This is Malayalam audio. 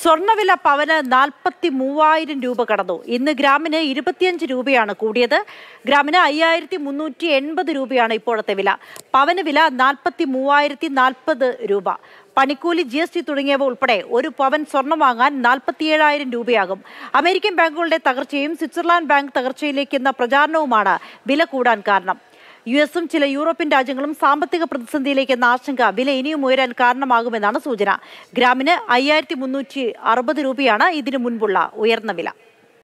സ്വർണ്ണവില പവന് നാൽപ്പത്തി മൂവായിരം രൂപ കടന്നു ഇന്ന് ഗ്രാമിന് ഇരുപത്തിയഞ്ച് രൂപയാണ് കൂടിയത് ഗ്രാമിന് അയ്യായിരത്തി മുന്നൂറ്റി എൺപത് രൂപയാണ് ഇപ്പോഴത്തെ വില പവന് വില നാൽപ്പത്തി മൂവായിരത്തി നാൽപ്പത് രൂപ പണിക്കൂലി ജി എസ് ടി തുടങ്ങിയവ ഉൾപ്പെടെ ഒരു പവൻ സ്വർണം വാങ്ങാൻ നാൽപ്പത്തിയേഴായിരം രൂപയാകും അമേരിക്കൻ ബാങ്കുകളുടെ തകർച്ചയും സ്വിറ്റ്സർലാൻഡ് ബാങ്ക് തകർച്ചയിലേക്കുന്ന പ്രചാരണവുമാണ് വില കൂടാൻ കാരണം യു എസും ചില യൂറോപ്യൻ രാജ്യങ്ങളും സാമ്പത്തിക പ്രതിസന്ധിയിലേക്ക് എന്ന ആശങ്ക വില ഇനിയും ഉയരാൻ കാരണമാകുമെന്നാണ് സൂചന ഗ്രാമിന് അയ്യായിരത്തി മുന്നൂറ്റി അറുപത് രൂപയാണ് ഇതിനു മുൻപുള്ള ഉയർന്ന വില